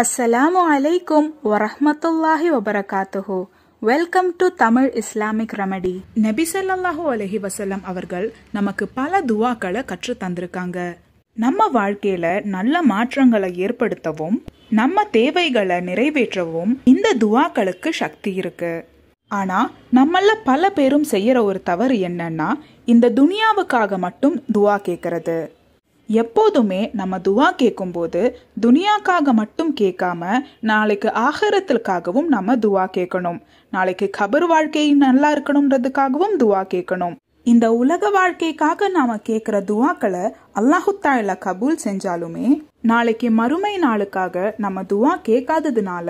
அஸ்ஸலாமு அலைக்கும் வரஹ்மத்துல்லாஹி வபரகாத்துஹு welcome to Tamil Islamic remedy நபி சொல்லாஹூ அலஹி வசல்லம் அவர்கள் நமக்கு பல துவாக்களை கற்று தந்திருக்காங்க நம்ம வாழ்க்கையில நல்ல மாற்றங்களை ஏற்படுத்தவும் நம்ம தேவைகளை நிறைவேற்றவும் இந்த துவாக்களுக்கு சக்தி இருக்கு ஆனா நம்மள பல பேரும் செய்யற ஒரு தவறு என்னன்னா இந்த துனியாவுக்காக மட்டும் துவா கேட்கறது எப்போதுமே நம்ம துவா கேட்கும்போது துனியாக்காக மட்டும் கேட்காம நாளைக்கு ஆகரத்திற்காகவும் நம்ம துவா கேட்கணும் நாளைக்கு கபர் வாழ்க்கை நல்லா இருக்கணும்ன்றதுக்காகவும் துவா கேட்கணும் இந்த உலக வாழ்க்கைக்காக நாம கேட்குற துவாக்களை அல்லாஹுத்தாயில கபூல் செஞ்சாலுமே நாளைக்கு மறுமை நாளுக்காக நம்ம துவா கேட்காததுனால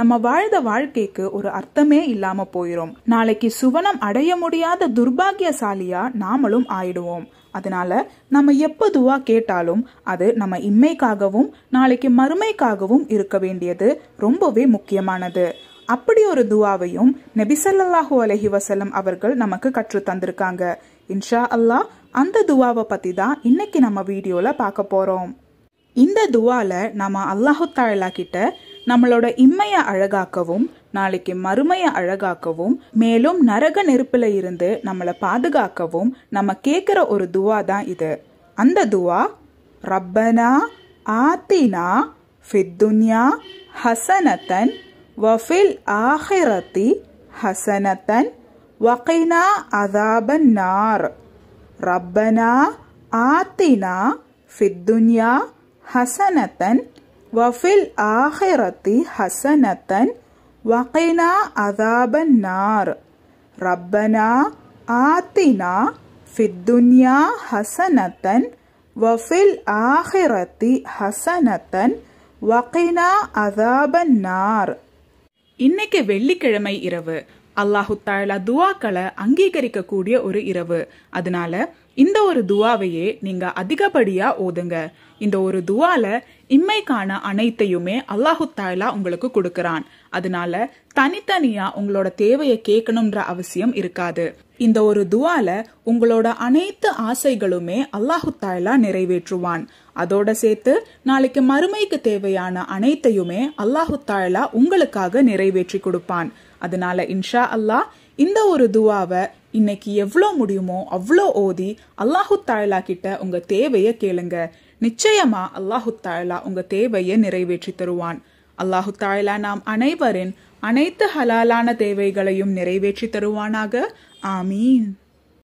நம்ம வாழ்ந்த வாழ்க்கைக்கு ஒரு அர்த்தமே இல்லாம போயிரும் நாளைக்கு சுவனம் அடைய முடியாத துர்பாகியசாலியா நாமளும் ஆயிடுவோம் அதனால நம்ம எப்ப துவா கேட்டாலும் அது நம்ம இம்மைக்காகவும் நாளைக்கு மறுமைக்காகவும் இருக்க வேண்டியது ரொம்பவே முக்கியமானது அப்படி ஒரு துவாவையும் நெபிசல்லாஹூ அலஹி வசலம் அவர்கள் நமக்கு கற்று தந்திருக்காங்க இன்ஷா அல்லாஹ் அந்த துவாவை பற்றி தான் இன்னைக்கு நம்ம வீடியோவில் பார்க்க போகிறோம் இந்த துவால நம்ம அல்லாஹு தாயலா கிட்ட நம்மளோட இம்மையை அழகாக்கவும் நாளைக்கு மறுமையை அழகாக்கவும் மேலும் நரக நெருப்பில் இருந்து நம்மளை பாதுகாக்கவும் நம்ம கேட்குற ஒரு துவா தான் இது அந்த துவா ரப்பனா ஆத்தினா ஃபித்துன்யா ஹசனத்தன் வஃபில் ஆஹிரத்தி ஹசனத்தன் வகைனா அதாபன் நார் ரப்பனா ஆத்தினா ஃபித்துன்யா ஹசனத்தன் வஃபில் ஆஹிரத்தி ஹசனத்தன் வகைனா அதாபன் நார் ரப்பனா ஆத்தினா ஃபித்துன்யா ஹசனத்தன் வஃபில் ஆஹிரத்தி ஹசனத்தன் வகைனா அதாபன் நார் இன்னைக்கு வெள்ளிக்கிழமை இரவு அல்லாஹு தாலா துவாக்களை அங்கீகரிக்கக்கூடிய ஒரு இரவு அதனால இந்த ஒரு துவாவையே நீங்க அதிகப்படியா ஓதுங்க இந்த ஒரு துவால இம்மைக்கான அனைத்தையுமே அல்லாஹு தாயலா உங்களுக்கு கொடுக்கறான் அதனால தனித்தனியா உங்களோட தேவையை கேட்கணும்ன்ற அவசியம் இருக்காது இந்த ஒரு துவால உங்களோட அனைத்து ஆசைகளுமே அல்லாஹு தாயலா நிறைவேற்றுவான் அதோட சேர்த்து நாளைக்கு மறுமைக்கு தேவையான அனைத்தையுமே அல்லாஹு தாயலா உங்களுக்காக நிறைவேற்றி கொடுப்பான் அதனால இன்ஷா அல்லாஹ் இந்த ஒரு துவாவை இன்னைக்கு எவ்வளோ முடியுமோ அவ்வளோ ஓதி அல்லாஹு தாயலா கிட்ட உங்கள் தேவையை கேளுங்க நிச்சயமா அல்லாஹு தாயலா உங்கள் தேவையை நிறைவேற்றி தருவான் அல்லாஹு தாயலா நாம் அனைவரின் அனைத்து ஹலாலான தேவைகளையும் நிறைவேற்றி தருவானாக ஆமீன்